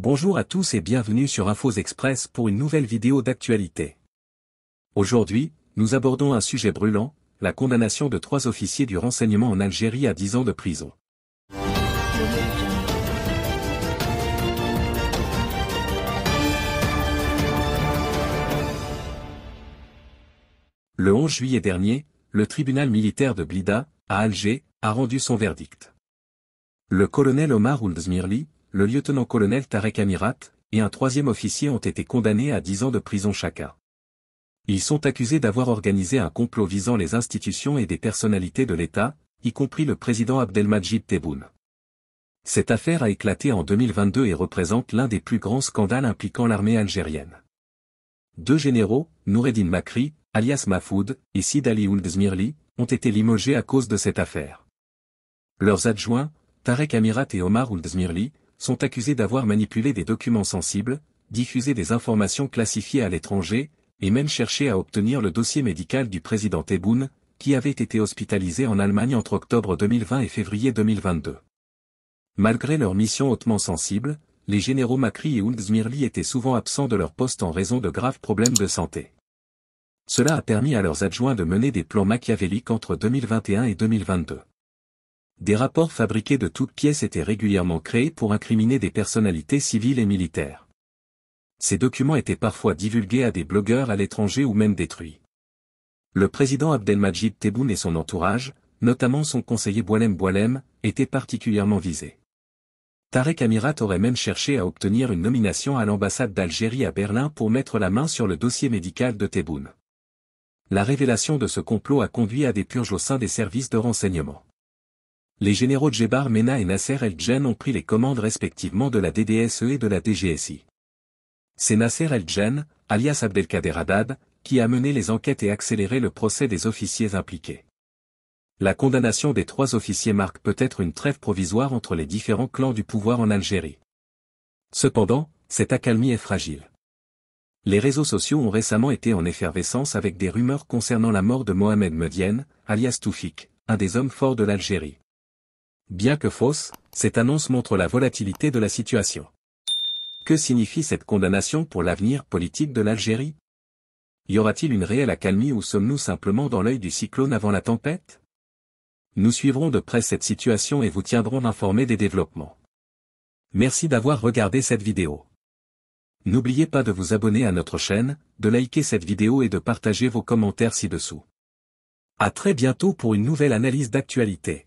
Bonjour à tous et bienvenue sur Infos Express pour une nouvelle vidéo d'actualité. Aujourd'hui, nous abordons un sujet brûlant, la condamnation de trois officiers du renseignement en Algérie à 10 ans de prison. Le 11 juillet dernier, le tribunal militaire de Blida, à Alger, a rendu son verdict. Le colonel Omar Ouldzmirli, le lieutenant-colonel Tarek Amirat, et un troisième officier ont été condamnés à dix ans de prison chacun. Ils sont accusés d'avoir organisé un complot visant les institutions et des personnalités de l'État, y compris le président Abdelmajid Tebboune. Cette affaire a éclaté en 2022 et représente l'un des plus grands scandales impliquant l'armée algérienne. Deux généraux, Noureddin Makri, alias Mafoud, et Sid Ali Ouldzmirli, ont été limogés à cause de cette affaire. Leurs adjoints, Tarek Amirat et Omar Ouldzmirli, sont accusés d'avoir manipulé des documents sensibles, diffusé des informations classifiées à l'étranger, et même cherché à obtenir le dossier médical du président Tebboune, qui avait été hospitalisé en Allemagne entre octobre 2020 et février 2022. Malgré leur mission hautement sensible, les généraux Macri et Ulzmirli étaient souvent absents de leur poste en raison de graves problèmes de santé. Cela a permis à leurs adjoints de mener des plans machiavéliques entre 2021 et 2022 des rapports fabriqués de toutes pièces étaient régulièrement créés pour incriminer des personnalités civiles et militaires. Ces documents étaient parfois divulgués à des blogueurs à l'étranger ou même détruits. Le président Abdelmajid Tebboune et son entourage, notamment son conseiller Boilem Boilem, étaient particulièrement visés. Tarek Amirat aurait même cherché à obtenir une nomination à l'ambassade d'Algérie à Berlin pour mettre la main sur le dossier médical de Tebboune. La révélation de ce complot a conduit à des purges au sein des services de renseignement les généraux Djebar Mena et Nasser El-Djen ont pris les commandes respectivement de la DDSE et de la DGSI. C'est Nasser El-Djen, alias Abdelkader Haddad, qui a mené les enquêtes et accéléré le procès des officiers impliqués. La condamnation des trois officiers marque peut-être une trêve provisoire entre les différents clans du pouvoir en Algérie. Cependant, cette accalmie est fragile. Les réseaux sociaux ont récemment été en effervescence avec des rumeurs concernant la mort de Mohamed Medienne, alias Toufik, un des hommes forts de l'Algérie bien que fausse, cette annonce montre la volatilité de la situation. Que signifie cette condamnation pour l'avenir politique de l'Algérie Y aura-t-il une réelle accalmie ou sommes-nous simplement dans l'œil du cyclone avant la tempête Nous suivrons de près cette situation et vous tiendrons informés des développements. Merci d'avoir regardé cette vidéo. N'oubliez pas de vous abonner à notre chaîne, de liker cette vidéo et de partager vos commentaires ci-dessous. À très bientôt pour une nouvelle analyse d'actualité.